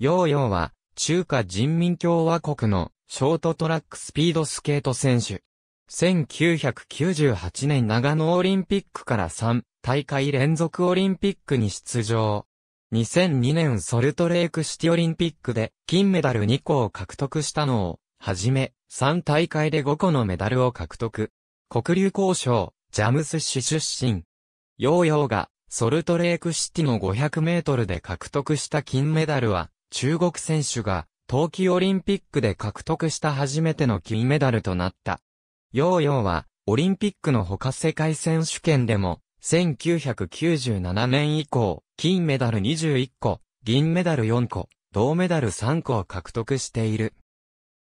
ヨーヨーは、中華人民共和国のショートトラックスピードスケート選手。1998年長野オリンピックから3大会連続オリンピックに出場。2002年ソルトレークシティオリンピックで金メダル2個を獲得したのを、はじめ、3大会で5個のメダルを獲得。黒流交渉、ジャムス市出身。ヨーヨーがソルトレークシティの500メートルで獲得した金メダルは、中国選手が冬季オリンピックで獲得した初めての金メダルとなった。ヨーヨーはオリンピックの他世界選手権でも1997年以降金メダル21個、銀メダル4個、銅メダル3個を獲得している。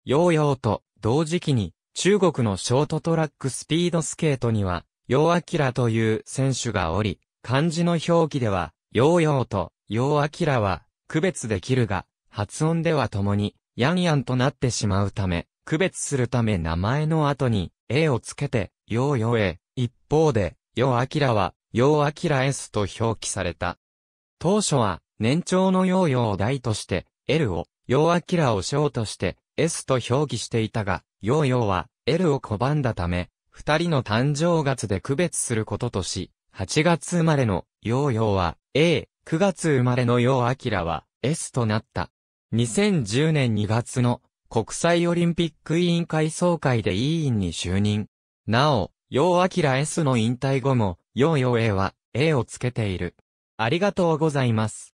ヨーヨーと同時期に中国のショートトラックスピードスケートには、ヨーアキラという選手がおり、漢字の表記では、ヨーヨーとヨーアキラは区別できるが、発音では共に、ヤンヤンとなってしまうため、区別するため名前の後に、A をつけて、ヨーヨーへ、一方で、ヨーアキラは、ヨーアキラ S と表記された。当初は、年長のヨーヨーを大として、L を、ヨーアキラを小として、S と表記していたが、ヨーヨーは、L を拒んだため、二人の誕生月で区別することとし、8月生まれの、ヨーヨーは、A、9月生まれのヨーアキラは、S となった。2010年2月の国際オリンピック委員会総会で委員に就任。なお、楊明 S の引退後も、ヨヨー A は A をつけている。ありがとうございます。